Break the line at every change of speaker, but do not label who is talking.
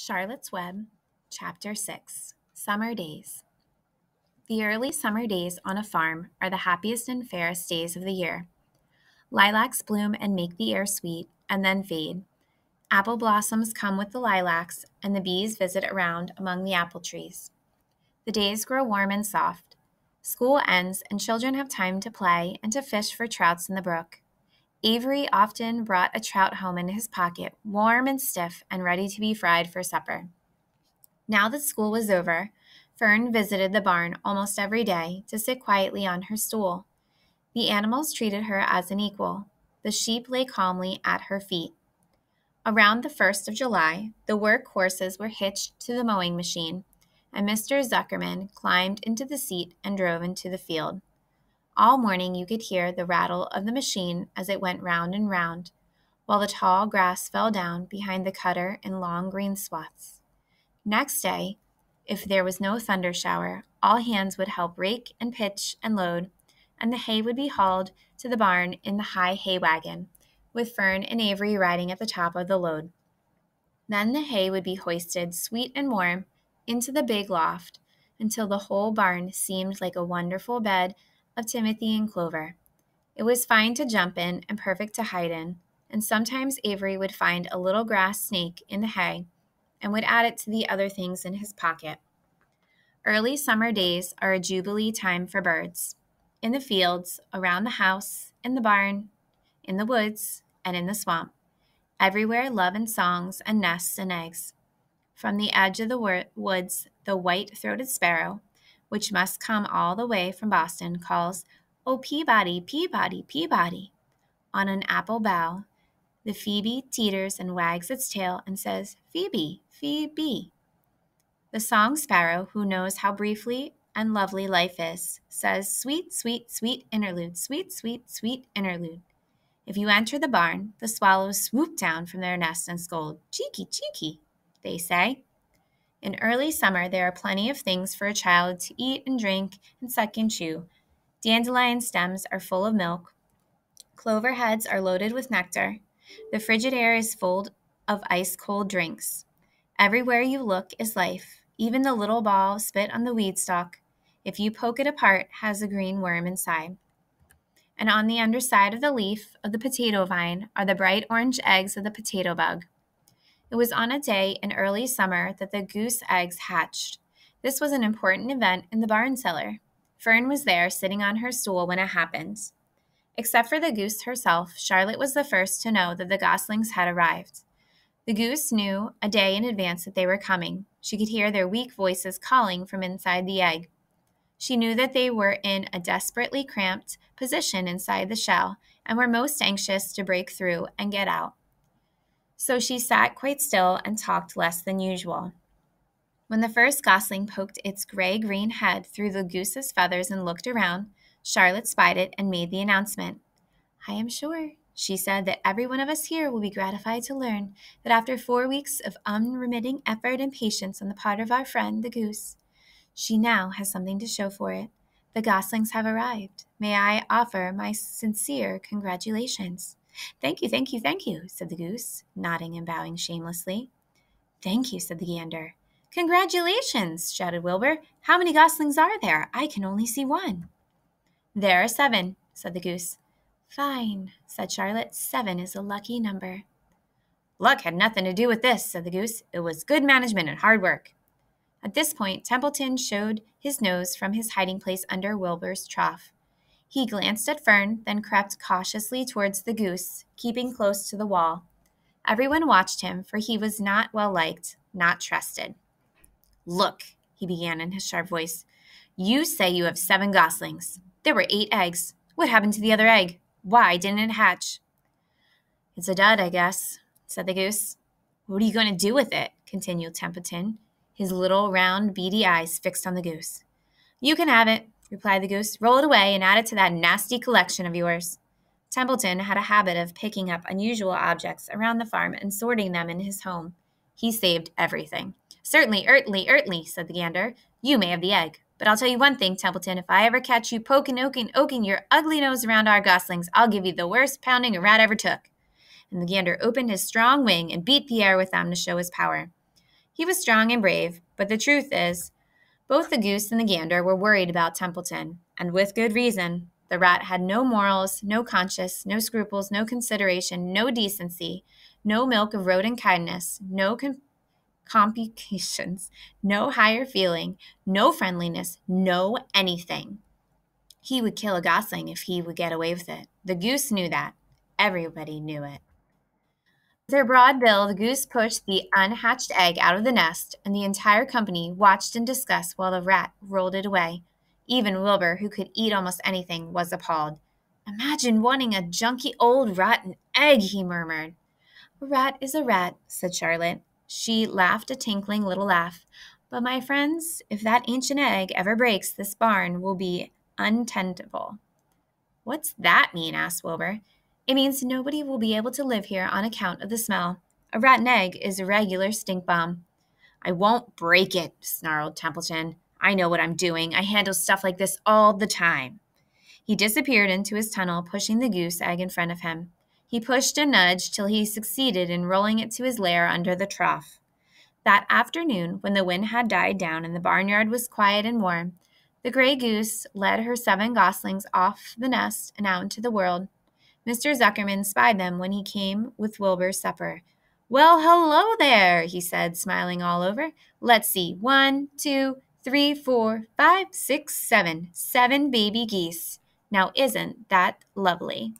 Charlotte's Web, Chapter 6 Summer Days. The early summer days on a farm are the happiest and fairest days of the year. Lilacs bloom and make the air sweet, and then fade. Apple blossoms come with the lilacs, and the bees visit around among the apple trees. The days grow warm and soft. School ends, and children have time to play and to fish for trouts in the brook. Avery often brought a trout home in his pocket, warm and stiff and ready to be fried for supper. Now that school was over, Fern visited the barn almost every day to sit quietly on her stool. The animals treated her as an equal. The sheep lay calmly at her feet. Around the 1st of July, the work horses were hitched to the mowing machine, and Mr. Zuckerman climbed into the seat and drove into the field. All morning you could hear the rattle of the machine as it went round and round, while the tall grass fell down behind the cutter in long green swaths. Next day, if there was no thunder shower, all hands would help rake and pitch and load, and the hay would be hauled to the barn in the high hay wagon, with Fern and Avery riding at the top of the load. Then the hay would be hoisted, sweet and warm, into the big loft until the whole barn seemed like a wonderful bed of Timothy and Clover. It was fine to jump in and perfect to hide in, and sometimes Avery would find a little grass snake in the hay and would add it to the other things in his pocket. Early summer days are a jubilee time for birds. In the fields, around the house, in the barn, in the woods, and in the swamp. Everywhere, love and songs and nests and eggs. From the edge of the woods, the white throated sparrow, which must come all the way from Boston, calls, Oh, Peabody, Peabody, Peabody. On an apple bough, the Phoebe teeters and wags its tail and says, Phoebe, Phoebe. The song sparrow, who knows how briefly and lovely life is, says, Sweet, sweet, sweet interlude, sweet, sweet, sweet interlude. If you enter the barn, the swallows swoop down from their nest and scold, Cheeky, cheeky, they say. In early summer, there are plenty of things for a child to eat and drink and suck and chew. Dandelion stems are full of milk. Clover heads are loaded with nectar. The frigid air is full of ice cold drinks. Everywhere you look is life. Even the little ball spit on the weed stalk, if you poke it apart, has a green worm inside. And on the underside of the leaf of the potato vine are the bright orange eggs of the potato bug. It was on a day in early summer that the goose eggs hatched. This was an important event in the barn cellar. Fern was there sitting on her stool when it happened. Except for the goose herself, Charlotte was the first to know that the goslings had arrived. The goose knew a day in advance that they were coming. She could hear their weak voices calling from inside the egg. She knew that they were in a desperately cramped position inside the shell and were most anxious to break through and get out so she sat quite still and talked less than usual. When the first gosling poked its gray green head through the goose's feathers and looked around, Charlotte spied it and made the announcement. I am sure, she said, that every one of us here will be gratified to learn that after four weeks of unremitting effort and patience on the part of our friend, the goose, she now has something to show for it. The goslings have arrived. May I offer my sincere congratulations? Thank you, thank you, thank you, said the goose, nodding and bowing shamelessly. Thank you, said the gander. Congratulations, shouted Wilbur. How many goslings are there? I can only see one. There are seven, said the goose. Fine, said Charlotte. Seven is a lucky number. Luck had nothing to do with this, said the goose. It was good management and hard work. At this point, Templeton showed his nose from his hiding place under Wilbur's trough. He glanced at Fern, then crept cautiously towards the goose, keeping close to the wall. Everyone watched him, for he was not well liked, not trusted. Look, he began in his sharp voice. You say you have seven goslings. There were eight eggs. What happened to the other egg? Why didn't it hatch? It's a dud, I guess, said the goose. What are you going to do with it? continued Templeton, his little round beady eyes fixed on the goose. You can have it, replied the goose. Roll it away and add it to that nasty collection of yours. Templeton had a habit of picking up unusual objects around the farm and sorting them in his home. He saved everything. Certainly, Ertly, Ertly, said the gander. You may have the egg. But I'll tell you one thing, Templeton, if I ever catch you poking, oaking, oaking your ugly nose around our goslings, I'll give you the worst pounding a rat ever took. And the gander opened his strong wing and beat the air with them to show his power. He was strong and brave, but the truth is, both the goose and the gander were worried about Templeton, and with good reason. The rat had no morals, no conscience, no scruples, no consideration, no decency, no milk of road kindness, no com- complications, no higher feeling, no friendliness, no anything. He would kill a gosling if he would get away with it. The goose knew that. Everybody knew it. With her broad bill, the goose pushed the unhatched egg out of the nest, and the entire company watched in disgust while the rat rolled it away. Even Wilbur, who could eat almost anything, was appalled. Imagine wanting a junky old rotten egg, he murmured. A rat is a rat, said Charlotte. She laughed a tinkling little laugh. But my friends, if that ancient egg ever breaks, this barn will be untenable. What's that mean? asked Wilbur. It means nobody will be able to live here on account of the smell. A rotten egg is a regular stink bomb. I won't break it, snarled Templeton. I know what I'm doing. I handle stuff like this all the time. He disappeared into his tunnel, pushing the goose egg in front of him. He pushed and nudged till he succeeded in rolling it to his lair under the trough. That afternoon, when the wind had died down and the barnyard was quiet and warm, the gray goose led her seven goslings off the nest and out into the world. Mr. Zuckerman spied them when he came with Wilbur's supper. Well, hello there, he said, smiling all over. Let's see. One, two, three, four, five, six, seven. Seven baby geese. Now, isn't that lovely?